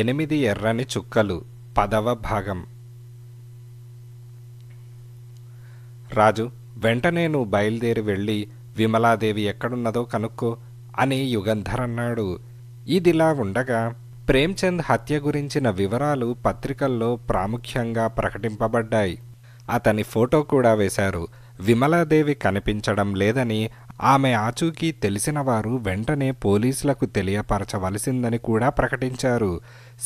ఎనిమిది ఎర్రని చుక్కలు పదవ భాగం రాజు వెంటనే నువ్వు బయలుదేరి వెళ్ళి విమలాదేవి ఎక్కడున్నదో కనుక్కో అని యుగంధర్ అన్నాడు ఇదిలా ఉండగా ప్రేమ్చంద్ హత్య గురించిన వివరాలు పత్రికల్లో ప్రాముఖ్యంగా ప్రకటింపబడ్డాయి అతని ఫోటో కూడా వేశారు విమలాదేవి కనిపించడం లేదని ఆమె ఆచూకీ తెలిసిన వారు వెంటనే పోలీసులకు తెలియపరచవలసిందని కూడా ప్రకటించారు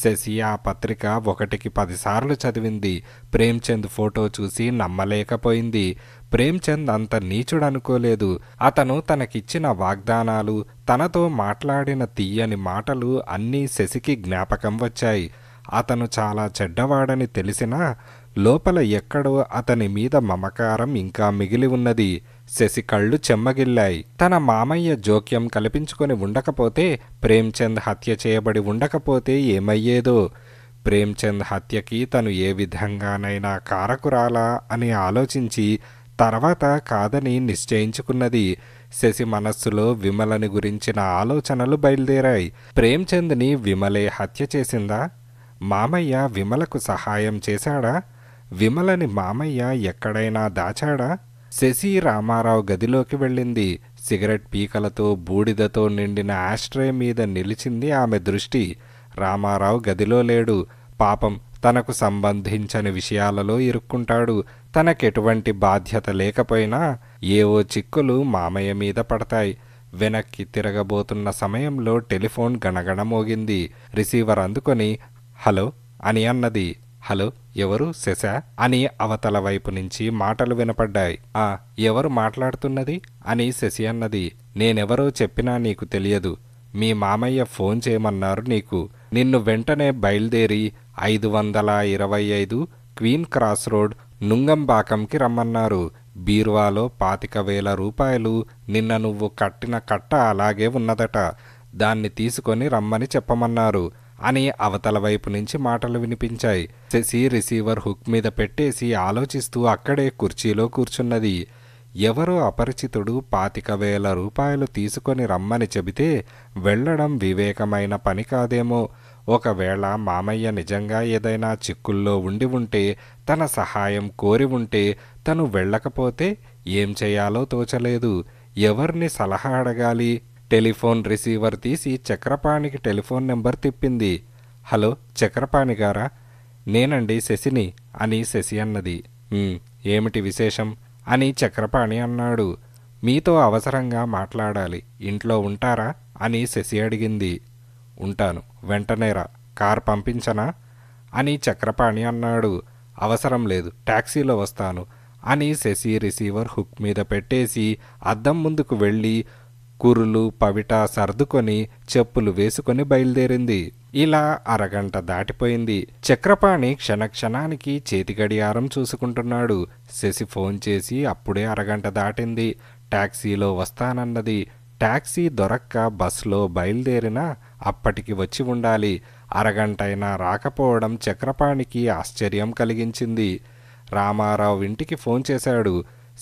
శశి ఆ పత్రిక ఒకటికి పదిసార్లు చదివింది ప్రేమ్చంద్ ఫోటో చూసి నమ్మలేకపోయింది ప్రేమ్చంద్ అంత నీచుడు అనుకోలేదు అతను తనకిచ్చిన వాగ్దానాలు తనతో మాట్లాడిన తీయని మాటలు అన్నీ శశికి జ్ఞాపకం వచ్చాయి అతను చాలా చెడ్డవాడని తెలిసినా లోపల ఎక్కడో అతని మీద మమకారం ఇంకా మిగిలి ఉన్నది శశి కళ్ళు చెమ్మగిల్లాయి తన మామయ్య జోక్యం కల్పించుకొని ఉండకపోతే ప్రేమ్చంద్ హత్య చేయబడి ఉండకపోతే ఏమయ్యేదో ప్రేమ్చంద్ హత్యకి తను ఏ విధంగానైనా కారకురాలా అని ఆలోచించి తర్వాత కాదని నిశ్చయించుకున్నది శశి మనస్సులో విమలని గురించిన ఆలోచనలు బయలుదేరాయి ప్రేమ్చంద్ని విమలే హత్య చేసిందా మామయ్య విమలకు సహాయం చేశాడా విమలని మామయ్య ఎక్కడైనా దాచాడా శశి రామారావు గదిలోకి వెళ్ళింది సిగరెట్ పీకలతో బూడిదతో నిండిన ఆశ్రయం మీద నిలిచింది ఆమె దృష్టి రామారావు గదిలో లేడు పాపం తనకు సంబంధించని విషయాలలో ఇరుక్కుంటాడు తనకెటువంటి బాధ్యత లేకపోయినా ఏవో చిక్కులు మామయ్య మీద పడతాయి వెనక్కి తిరగబోతున్న సమయంలో టెలిఫోన్ గణగణమోగింది రిసీవర్ అందుకొని హలో అని అన్నది హలో ఎవరు శశ అని అవతల వైపు నుంచి మాటలు వినపడ్డాయి ఆ ఎవరు మాట్లాడుతున్నది అని శశి అన్నది నేనెవరో చెప్పినా నీకు తెలియదు మీ మామయ్య ఫోన్ చేయమన్నారు నీకు నిన్ను వెంటనే బయలుదేరి ఐదు వందల ఇరవై ఐదు క్వీన్ క్రాస్ రోడ్ నుంగంబాకంకి రమ్మన్నారు బీరువాలో పాతిక వేల రూపాయలు నిన్న నువ్వు కట్టిన కట్ట అలాగే ఉన్నదట దాన్ని తీసుకొని రమ్మని చెప్పమన్నారు అని అవతల వైపు నుంచి మాటలు వినిపించాయి శశి రిసీవర్ హుక్ మీద పెట్టేసి ఆలోచిస్తూ అక్కడే కుర్చీలో కూర్చున్నది ఎవరో అపరిచితుడు పాతిక వేల రూపాయలు తీసుకొని రమ్మని చెబితే వెళ్ళడం వివేకమైన పని కాదేమో ఒకవేళ మామయ్య నిజంగా ఏదైనా చిక్కుల్లో ఉండి ఉంటే తన సహాయం కోరి ఉంటే తను వెళ్ళకపోతే ఏం చేయాలో తోచలేదు ఎవరిని సలహా అడగాలి టెలిఫోన్ రిసీవర్ తీసి చక్రపాణికి టెలిఫోన్ నెంబర్ తిప్పింది హలో చక్రపాణి గారా నేనండి శశిని అని శశి అన్నది ఏమిటి విశేషం అని చక్రపాణి అన్నాడు మీతో అవసరంగా మాట్లాడాలి ఇంట్లో ఉంటారా అని శశి అడిగింది ఉంటాను వెంటనేరా కార్ పంపించనా అని చక్రపాణి అన్నాడు అవసరం లేదు ట్యాక్సీలో వస్తాను అని శశి రిసీవర్ హుక్ మీద పెట్టేసి అద్దం ముందుకు వెళ్ళి కురులు పవిట సర్దుకొని చెప్పులు వేసుకొని బయలుదేరింది ఇలా అరగంట దాటిపోయింది చక్రపాణి క్షణక్షణానికి చేతి గడియారం చూసుకుంటున్నాడు శశి ఫోన్ చేసి అప్పుడే అరగంట దాటింది ట్యాక్సీలో వస్తానన్నది ట్యాక్సీ దొరక్క బస్సులో బయలుదేరినా అప్పటికి వచ్చి ఉండాలి అరగంటైనా రాకపోవడం చక్రపాణికి ఆశ్చర్యం కలిగించింది రామారావు ఇంటికి ఫోన్ చేశాడు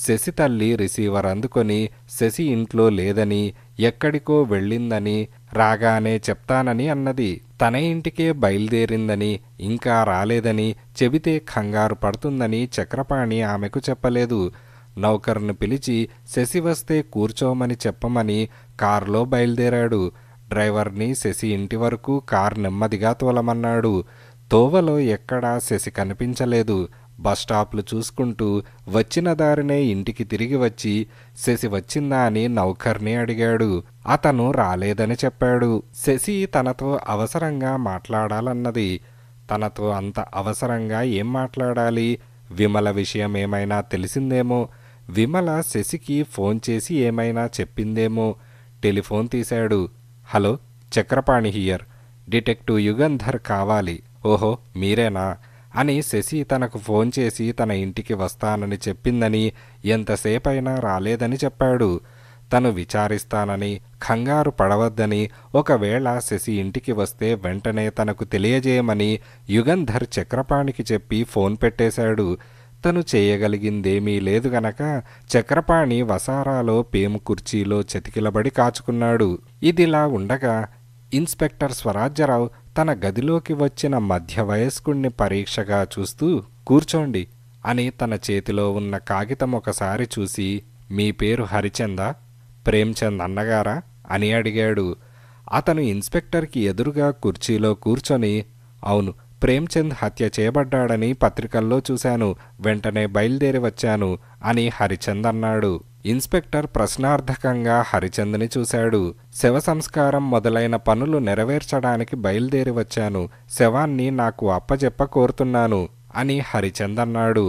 శశి తల్లి రిసీవర్ అందుకొని శశి ఇంట్లో లేదని ఎక్కడికో వెళ్ళిందని రాగానే చెప్తానని అన్నది తన ఇంటికే బయలుదేరిందని ఇంకా రాలేదని చెబితే కంగారు పడుతుందని చక్రపాణి ఆమెకు చెప్పలేదు నౌకర్ను పిలిచి శశి వస్తే కూర్చోమని చెప్పమని కారులో బయలుదేరాడు డ్రైవర్ని శశి ఇంటి వరకు కారు నెమ్మదిగా తోలమన్నాడు తోవలో ఎక్కడా శశి కనిపించలేదు బస్టాప్లు చూసుకుంటూ వచ్చిన దారినే ఇంటికి తిరిగి వచ్చి శశి వచ్చిందా అని నౌకర్ని అడిగాడు అతను రాలేదని చెప్పాడు శశి తనతో అవసరంగా మాట్లాడాలన్నది తనతో అంత అవసరంగా ఏం మాట్లాడాలి విమల విషయం ఏమైనా తెలిసిందేమో విమల శశికి ఫోన్ చేసి ఏమైనా చెప్పిందేమో టెలిఫోన్ తీశాడు hello Chakrapani here detective Yugandhar కావాలి ఓహో మీరేనా అని శశి తనకు ఫోన్ చేసి తన ఇంటికి వస్తానని చెప్పిందని ఎంతసేపైనా రాలేదని చెప్పాడు తను విచారిస్తానని కంగారు పడవద్దని ఒకవేళ శశి ఇంటికి వస్తే వెంటనే తనకు తెలియజేయమని యుగంధర్ చక్రపాణికి చెప్పి ఫోన్ పెట్టేశాడు తను చేయగలిగిందేమీ లేదు గనక చక్రపాణి వసారాలో పేము కుర్చీలో చతికిలబడి కాచుకున్నాడు ఇదిలా ఉండగా ఇన్స్పెక్టర్ స్వరాజ్యరావు తన గదిలోకి వచ్చిన మధ్య వయస్కుణ్ణి పరీక్షగా చూస్తూ కూర్చోండి అని తన చేతిలో ఉన్న కాగితం ఒకసారి చూసి మీ పేరు హరిచంద ప్రేమ్చంద్ అన్నగారా అని అడిగాడు అతను ఇన్స్పెక్టర్కి ఎదురుగా కుర్చీలో కూర్చొని అవును ప్రేమ్చంద్ హత్య చేయబడ్డాడని పత్రికల్లో చూశాను వెంటనే బయలుదేరి వచ్చాను అని హరిచంద్ అన్నాడు ఇన్స్పెక్టర్ ప్రశ్నార్థకంగా హరిచంద్ని చూశాడు శవ సంస్కారం మొదలైన పనులు నెరవేర్చడానికి బయలుదేరి వచ్చాను శవాన్ని నాకు అప్పజెప్ప కోరుతున్నాను అని హరిచంద్ అన్నాడు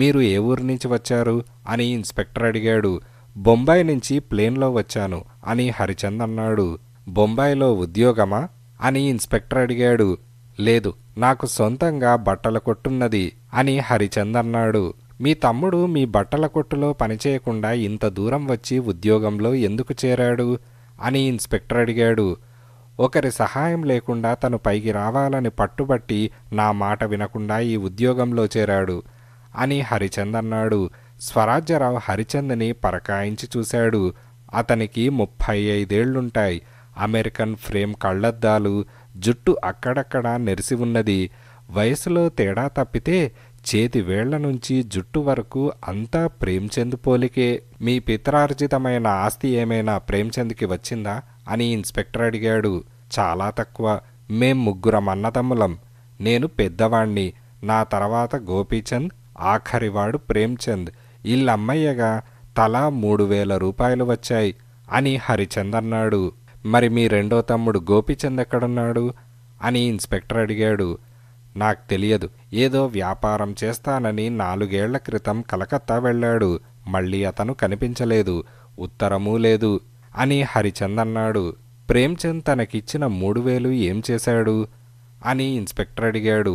మీరు ఏ ఊరి నుంచి వచ్చారు అని ఇన్స్పెక్టర్ అడిగాడు బొంబాయి నుంచి ప్లేన్లో వచ్చాను అని హరిచంద్ అన్నాడు బొంబాయిలో ఉద్యోగమా అని ఇన్స్పెక్టర్ అడిగాడు లేదు నాకు సొంతంగా బట్టల కొట్టున్నది అని హరిచంద్ అన్నాడు మీ తమ్ముడు మీ బట్టల కొట్టులో పనిచేయకుండా ఇంత దూరం వచ్చి ఉద్యోగంలో ఎందుకు చేరాడు అని ఇన్స్పెక్టర్ అడిగాడు ఒకరి సహాయం లేకుండా తను పైకి రావాలని పట్టుబట్టి నా మాట వినకుండా ఈ ఉద్యోగంలో చేరాడు అని హరిచంద్ అన్నాడు స్వరాజ్యరావు హరిచంద్ని పరకాయించి చూశాడు అతనికి ముప్పై ఐదేళ్లుంటాయి అమెరికన్ ఫ్రేమ్ కళ్ళద్దాలు జుట్టు అక్కడక్కడ నెరిసి ఉన్నది వయసులో తేడా తప్పితే చేతి వేళ్ల నుంచి జుట్టు వరకు అంతా ప్రేమ్చంద్ పోలికే మీ పితరార్జితమైన ఆస్తి ఏమైనా ప్రేమ్చంద్కి వచ్చిందా అని ఇన్స్పెక్టర్ అడిగాడు చాలా తక్కువ మేం ముగ్గురం అన్నతమ్ములం నేను పెద్దవాణ్ణి నా తర్వాత గోపీచంద్ ఆఖరివాడు ప్రేమ్చంద్ ఇల్లమ్మయ్యగా తలా మూడు వేల రూపాయలు వచ్చాయి అని హరిచంద్ అన్నాడు మరి మీ రెండో తమ్ముడు గోపీచంద్ ఎక్కడున్నాడు అని ఇన్స్పెక్టర్ అడిగాడు నాకు తెలియదు ఏదో వ్యాపారం చేస్తానని నాలుగేళ్ల క్రితం కలకత్తా వెళ్ళాడు మళ్ళీ అతను కనిపించలేదు ఉత్తరమూ లేదు అని హరిచంద్ అన్నాడు ప్రేమ్చంద్ తనకిచ్చిన మూడు వేలు ఏం చేశాడు అని ఇన్స్పెక్టర్ అడిగాడు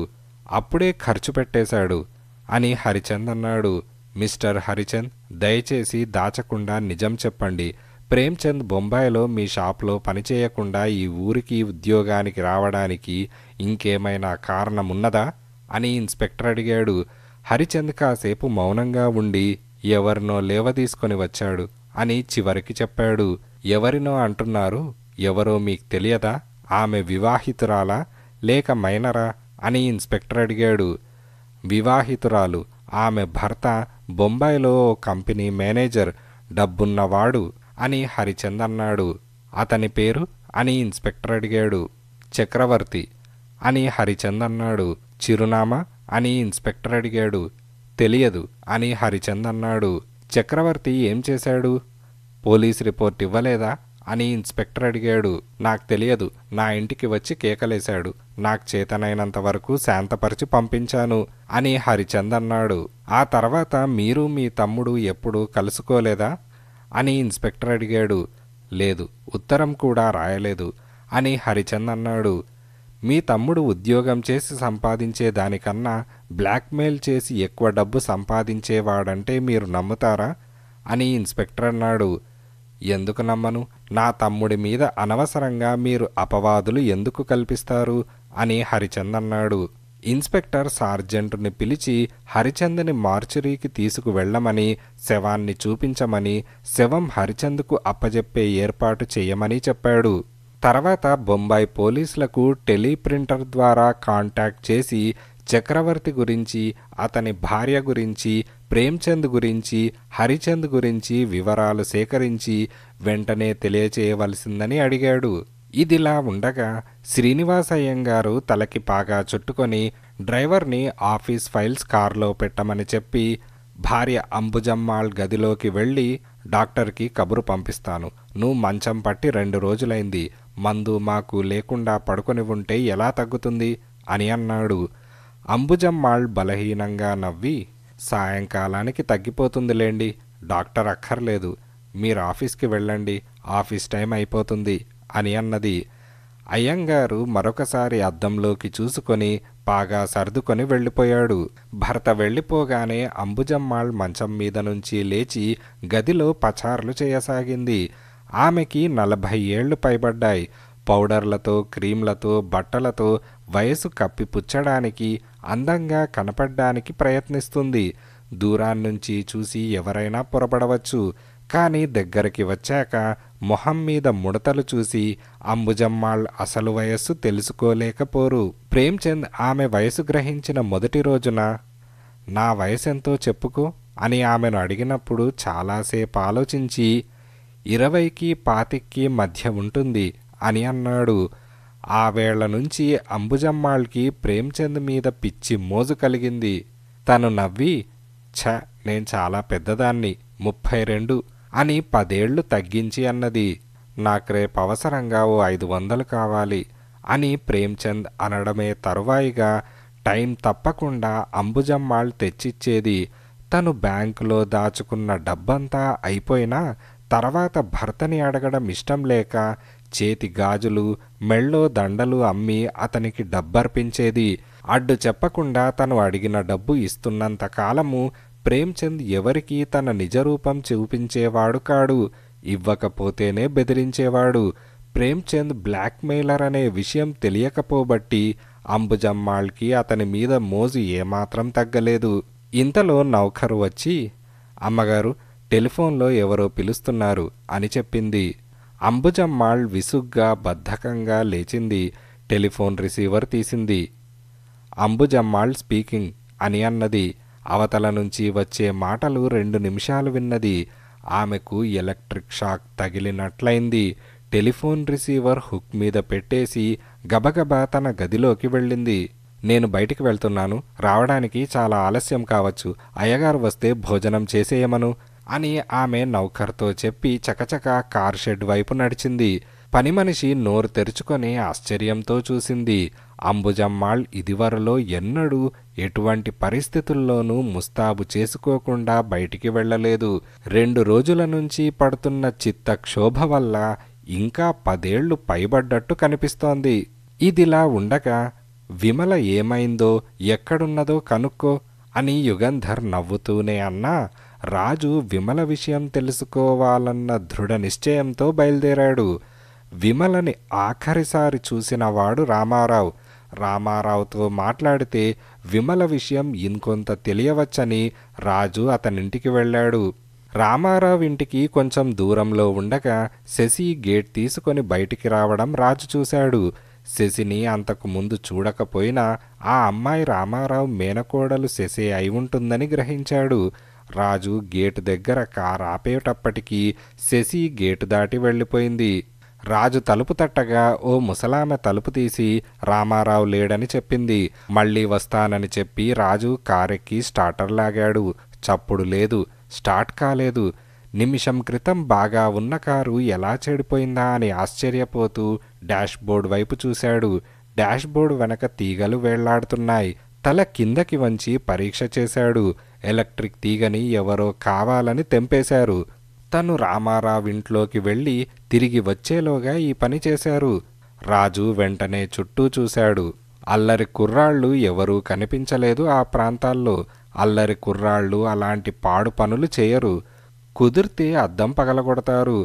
అప్పుడే ఖర్చు పెట్టేశాడు అని హరిచంద్ అన్నాడు మిస్టర్ హరిచంద్ దయచేసి దాచకుండా నిజం చెప్పండి ప్రేమ్చంద్ బొంబాయిలో మీ షాప్లో పనిచేయకుండా ఈ ఊరికి ఉద్యోగానికి రావడానికి ఇంకేమైనా కారణమున్నదా అని ఇన్స్పెక్టర్ అడిగాడు హరిచంద్ కాసేపు మౌనంగా ఉండి ఎవరినో లేవదీసుకొని వచ్చాడు అని చివరికి చెప్పాడు ఎవరినో అంటున్నారు ఎవరో మీకు తెలియదా ఆమె వివాహితురాలా లేక మైనరా అని ఇన్స్పెక్టర్ అడిగాడు వివాహితురాలు ఆమె భర్త బొంబాయిలో కంపెనీ మేనేజర్ డబ్బున్నవాడు అని హరిచంద్ అన్నాడు అతని పేరు అని ఇన్స్పెక్టర్ అడిగాడు చక్రవర్తి అని హరిచంద్ అన్నాడు చిరునామా అని ఇన్స్పెక్టర్ అడిగాడు తెలియదు అని హరిచంద్ అన్నాడు చక్రవర్తి ఏం చేశాడు పోలీస్ రిపోర్ట్ ఇవ్వలేదా అని ఇన్స్పెక్టర్ అడిగాడు నాకు తెలియదు నా ఇంటికి వచ్చి కేకలేశాడు నాకు చేతనైనంత వరకు శాంతపరిచి పంపించాను అని హరిచంద్ అన్నాడు ఆ తర్వాత మీరు మీ తమ్ముడు ఎప్పుడూ కలుసుకోలేదా అని ఇన్స్పెక్టర్ అడిగాడు లేదు ఉత్తరం కూడా రాయలేదు అని హరిచంద్ అన్నాడు మీ తమ్ముడు ఉద్యోగం చేసి సంపాదించే దానికన్నా బ్లాక్మెయిల్ చేసి ఎక్కువ డబ్బు సంపాదించేవాడంటే మీరు నమ్ముతారా అని ఇన్స్పెక్టర్ అన్నాడు ఎందుకు నమ్మను నా తమ్ముడి మీద అనవసరంగా మీరు అపవాదులు ఎందుకు కల్పిస్తారు అని హరిచంద్ అన్నాడు ఇన్స్పెక్టర్ సార్జెంటుని పిలిచి హరిచందని మార్చురీకి తీసుకువెళ్లమని శవాన్ని చూపించమని శవం హరిచందుకు అప్పజెప్పే ఏర్పాటు చేయమని చెప్పాడు తర్వాత బొంబాయి పోలీసులకు టెలిప్రింటర్ ద్వారా కాంటాక్ట్ చేసి చక్రవర్తి గురించి అతని భార్య గురించి ప్రేమ్చంద్ గురించి హరిచంద్ గురించి వివరాలు సేకరించి వెంటనే తెలియచేయవలసిందని అడిగాడు ఇదిలా ఉండగా శ్రీనివాస అయ్యంగారు తలకి పాగా చుట్టుకొని డ్రైవర్ని ఆఫీస్ ఫైల్స్ కారులో పెట్టమని చెప్పి భార్య అంబుజమ్మాళ్ గదిలోకి వెళ్ళి డాక్టర్కి కబురు పంపిస్తాను నువ్వు మంచం పట్టి రెండు రోజులైంది మందు మాకు లేకుండా పడుకొని ఉంటే ఎలా తగ్గుతుంది అని అన్నాడు అంబుజమ్మాళ్ బలహీనంగా నవ్వి సాయంకాలానికి తగ్గిపోతుందిలేండి డాక్టర్ అక్కర్లేదు మీరు ఆఫీస్కి వెళ్ళండి ఆఫీస్ టైం అయిపోతుంది అని అన్నది అయ్యంగారు మరొకసారి అద్దంలోకి చూసుకొని బాగా సర్దుకొని వెళ్ళిపోయాడు భర్త వెళ్ళిపోగానే అంబుజమ్మాళ్ మంచం మీద నుంచి లేచి గదిలో పచార్లు చేయసాగింది ఆమెకి నలభై ఏళ్లు పైబడ్డాయి పౌడర్లతో క్రీమ్లతో బట్టలతో వయసు కప్పిపుచ్చడానికి అందంగా కనపడ్డానికి ప్రయత్నిస్తుంది దూరాన్నుంచి చూసి ఎవరైనా పొరపడవచ్చు కానీ దగ్గరికి వచ్చాక మొహం మీద ముడతలు చూసి అంబుజమ్మాళ్ అసలు వయస్సు తెలుసుకోలేకపోరు ప్రేమ్చంద్ ఆమె వయసు గ్రహించిన మొదటి రోజున నా వయసెంతో చెప్పుకో అని ఆమెను అడిగినప్పుడు చాలాసేపు ఆలోచించి ఇరవైకి పాతిక్కి మధ్య ఉంటుంది అని అన్నాడు ఆ వేళ నుంచి అంబుజమ్మాళ్ళకి ప్రేమ్చంద్ మీద పిచ్చి మోజు కలిగింది తను నవ్వి ఛ నేను చాలా పెద్దదాన్ని ముప్పై రెండు అని పదేళ్లు తగ్గించి అన్నది నాకు అవసరంగా ఓ ఐదు వందలు కావాలి అని ప్రేమ్చంద్ అనడమే తరువాయిగా టైం తప్పకుండా అంబుజమ్మాళ్ళు తెచ్చిచ్చేది తను బ్యాంకులో దాచుకున్న డబ్బంతా అయిపోయినా తర్వాత భర్తని అడగడం ఇష్టం లేక చేతి గాజులు మెళ్ళో దండలు అమ్మి అతనికి డబ్బర్పించేది అడ్డు చెప్పకుండా తను అడిగిన డబ్బు ఇస్తున్నంత కాలము ప్రేమ్చంద్ ఎవరికీ తన నిజరూపం చూపించేవాడు కాడు ఇవ్వకపోతేనే బెదిరించేవాడు ప్రేమ్చంద్ బ్లాక్మెయిలర్ అనే విషయం తెలియకపోబట్టి అంబుజమ్మాళ్కి అతని మీద మోజు ఏమాత్రం తగ్గలేదు ఇంతలో నౌకరు వచ్చి అమ్మగారు టెలిఫోన్లో ఎవరో పిలుస్తున్నారు అని చెప్పింది అంబుజమ్మాళ్ విసుగ్గా బద్ధకంగా లేచింది టెలిఫోన్ రిసీవర్ తీసింది అంబుజమ్మాళ్ స్పీకింగ్ అని అన్నది అవతల నుంచి వచ్చే మాటలు రెండు నిమిషాలు విన్నది ఆమెకు ఎలక్ట్రిక్ షాక్ తగిలినట్లయింది టెలిఫోన్ రిసీవర్ హుక్ మీద పెట్టేసి గబగబా తన గదిలోకి వెళ్ళింది నేను బయటికి వెళ్తున్నాను రావడానికి చాలా ఆలస్యం కావచ్చు అయ్యగారు వస్తే భోజనం చేసేయమను అని ఆమె నౌకర్తో చెప్పి చకచక కార్ షెడ్ వైపు నడిచింది పని మనిషి నోరు తెరుచుకొని ఆశ్చర్యంతో చూసింది అంబుజమ్మాళ్ ఇదివరలో ఎన్నడూ ఎటువంటి పరిస్థితుల్లోనూ ముస్తాబు చేసుకోకుండా బయటికి వెళ్ళలేదు రెండు రోజుల నుంచి పడుతున్న చిత్తక్షోభ వల్ల ఇంకా పదేళ్లు పైబడ్డట్టు కనిపిస్తోంది ఇదిలా ఉండగా విమల ఏమైందో ఎక్కడున్నదో కనుక్కో అని యుగంధర్ నవ్వుతూనే అన్నా రాజు విమల విషయం తెలుసుకోవాలన్న దృఢ నిశ్చయంతో బయలుదేరాడు విమలని ఆఖరిసారి చూసినవాడు రామారావు రామారావుతో మాట్లాడితే విమల విషయం ఇంకొంత తెలియవచ్చని రాజు అతనింటికి వెళ్ళాడు రామారావు ఇంటికి కొంచెం దూరంలో ఉండగా శశి గేట్ తీసుకొని బయటికి రావడం రాజు చూశాడు శశిని అంతకు ముందు చూడకపోయినా ఆ అమ్మాయి రామారావు మేనకోడలు శశి అయి ఉంటుందని గ్రహించాడు రాజు గేటు దగ్గర కారు ఆపేటప్పటికీ శశి గేటు దాటి వెళ్ళిపోయింది రాజు తలుపు తట్టగా ఓ ముసలామె తలుపు తీసి రామారావు లేడని చెప్పింది మళ్ళీ వస్తానని చెప్పి రాజు కారెక్కి స్టార్టర్ లాగాడు చప్పుడు లేదు స్టార్ట్ కాలేదు నిమిషం క్రితం బాగా ఉన్న కారు ఎలా చెడిపోయిందా అని ఆశ్చర్యపోతూ డాష్బోర్డ్ వైపు చూశాడు డాష్బోర్డ్ వెనక తీగలు వేళ్లాడుతున్నాయి తల కిందకి వంచి పరీక్ష చేశాడు ఎలక్ట్రిక్ తీగని ఎవరో కావాలని తెంపేశారు తను రామారావు ఇంట్లోకి వెళ్ళి తిరిగి వచ్చేలోగా ఈ పని చేశారు రాజు వెంటనే చుట్టూ చూశాడు అల్లరి కుర్రాళ్ళు ఎవరూ కనిపించలేదు ఆ ప్రాంతాల్లో అల్లరి కుర్రాళ్ళు అలాంటి పాడు పనులు చేయరు కుదిరితే అద్దం పగలగొడతారు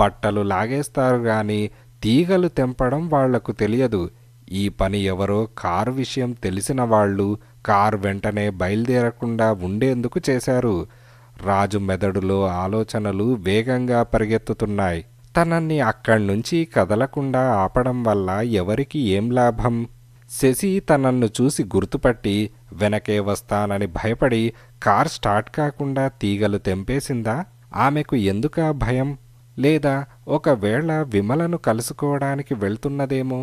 బట్టలు లాగేస్తారు గాని తీగలు తెంపడం వాళ్లకు తెలియదు ఈ పని ఎవరో కార్ విషయం తెలిసిన వాళ్ళు కారు వెంటనే బయలుదేరకుండా ఉండేందుకు చేశారు రాజు మెదడులో ఆలోచనలు వేగంగా పరిగెత్తుతున్నాయి తనని అక్కడి నుంచి కదలకుండా ఆపడం వల్ల ఎవరికి ఏం లాభం శశి తనన్ను చూసి గుర్తుపట్టి వెనకే వస్తానని భయపడి కార్ స్టార్ట్ కాకుండా తీగలు తెంపేసిందా ఆమెకు ఎందుకా భయం లేదా ఒకవేళ విమలను కలుసుకోవడానికి వెళ్తున్నదేమో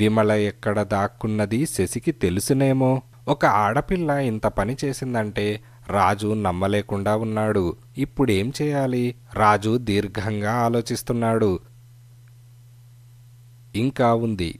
విమల ఎక్కడ దాక్కున్నది శశికి తెలుసునేమో ఒక ఆడపిల్ల ఇంత పని చేసిందంటే రాజు నమ్మలేకుండా ఉన్నాడు ఇప్పుడేం చేయాలి రాజు దీర్ఘంగా ఆలోచిస్తున్నాడు ఇంకా ఉంది